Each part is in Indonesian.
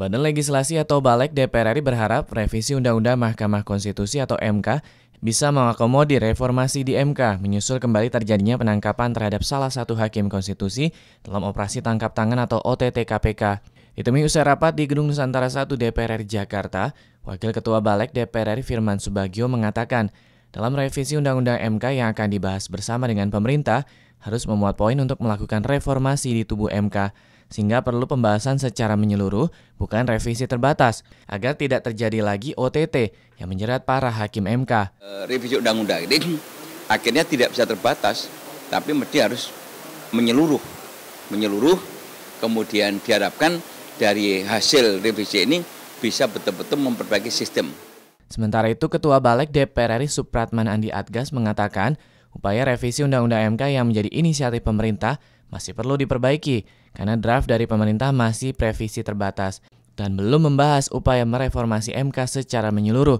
Badan Legislasi atau Balek DPR RI berharap revisi Undang-Undang Mahkamah Konstitusi atau MK bisa mengakomodir reformasi di MK menyusul kembali terjadinya penangkapan terhadap salah satu hakim konstitusi dalam operasi tangkap tangan atau OTT KPK. Ditemui usai rapat di Gedung Nusantara 1 DPR RI Jakarta, Wakil Ketua Balek DPR RI Firman Subagio mengatakan dalam revisi Undang-Undang MK yang akan dibahas bersama dengan pemerintah, harus memuat poin untuk melakukan reformasi di tubuh MK, sehingga perlu pembahasan secara menyeluruh, bukan revisi terbatas, agar tidak terjadi lagi OTT yang menjerat para hakim MK. Eh, revisi undang-undang ini akhirnya tidak bisa terbatas, tapi mesti harus menyeluruh. Menyeluruh, kemudian diharapkan dari hasil revisi ini bisa betul-betul memperbaiki sistem. Sementara itu, Ketua Balik DPR RI Supratman Andi Atgas mengatakan, upaya revisi Undang-Undang MK yang menjadi inisiatif pemerintah masih perlu diperbaiki karena draft dari pemerintah masih previsi terbatas dan belum membahas upaya mereformasi MK secara menyeluruh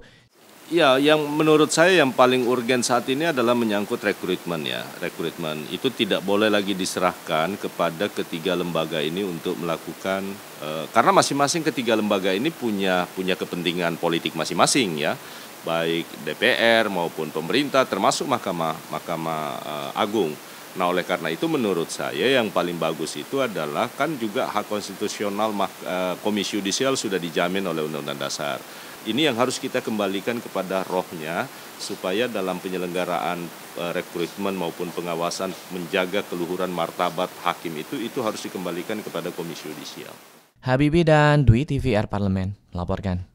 Ya, yang menurut saya yang paling urgen saat ini adalah menyangkut rekrutmen ya. Rekrutmen itu tidak boleh lagi diserahkan kepada ketiga lembaga ini untuk melakukan uh, karena masing-masing ketiga lembaga ini punya punya kepentingan politik masing-masing ya baik DPR maupun pemerintah termasuk Mahkamah Mahkamah uh, Agung. Nah, oleh karena itu menurut saya yang paling bagus itu adalah kan juga hak konstitusional uh, Komisi Yudisial sudah dijamin oleh Undang-Undang Dasar. Ini yang harus kita kembalikan kepada rohnya supaya dalam penyelenggaraan e, rekrutmen maupun pengawasan menjaga keluhuran martabat hakim itu itu harus dikembalikan kepada komisi yudisial. Habibi dan Dwi TVR Parlemen melaporkan.